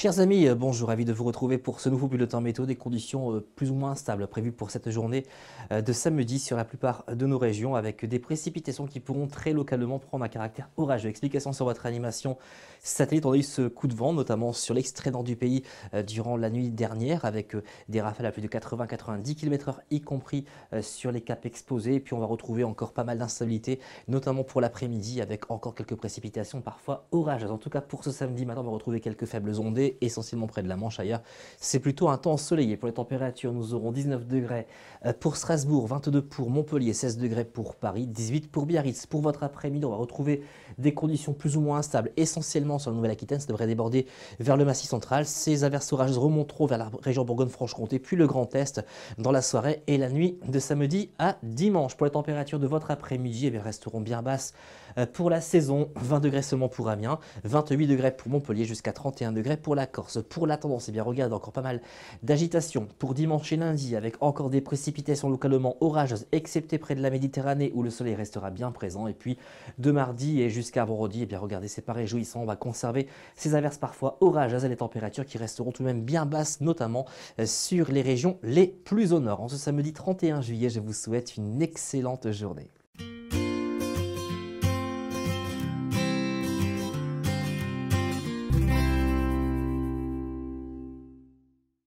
Chers amis, euh, bonjour, ravi de vous retrouver pour ce nouveau bulletin météo des conditions euh, plus ou moins stables prévues pour cette journée euh, de samedi sur la plupart de nos régions avec des précipitations qui pourront très localement prendre un caractère orageux. Explication sur votre animation satellite, on a eu ce coup de vent notamment sur l'extrait nord du pays durant la nuit dernière avec des rafales à plus de 80-90 km/h y compris sur les caps exposés et puis on va retrouver encore pas mal d'instabilité notamment pour l'après-midi avec encore quelques précipitations parfois orageuses. En tout cas pour ce samedi matin on va retrouver quelques faibles ondées essentiellement près de la Manche ailleurs. C'est plutôt un temps ensoleillé pour les températures. Nous aurons 19 degrés euh, pour Strasbourg, 22 pour Montpellier, 16 degrés pour Paris, 18 pour Biarritz. Pour votre après-midi, on va retrouver des conditions plus ou moins instables, essentiellement sur la Nouvelle-Aquitaine. Ça devrait déborder vers le Massif central. Ces averses orages remonteront vers la région Bourgogne-Franche-Comté, puis le Grand Est dans la soirée et la nuit de samedi à dimanche. Pour les températures de votre après-midi, eh elles resteront bien basses euh, pour la saison. 20 degrés seulement pour Amiens, 28 degrés pour Montpellier, jusqu'à 31 degrés pour la Corse, pour la tendance, et eh bien regarde encore pas mal d'agitation pour dimanche et lundi avec encore des précipitations localement orageuses, excepté près de la Méditerranée où le soleil restera bien présent. Et puis de mardi et jusqu'à vendredi, et eh bien regardez, c'est pas réjouissant, on va conserver ces averses parfois orageuses et les températures qui resteront tout de même bien basses, notamment euh, sur les régions les plus au nord. En ce samedi 31 juillet, je vous souhaite une excellente journée.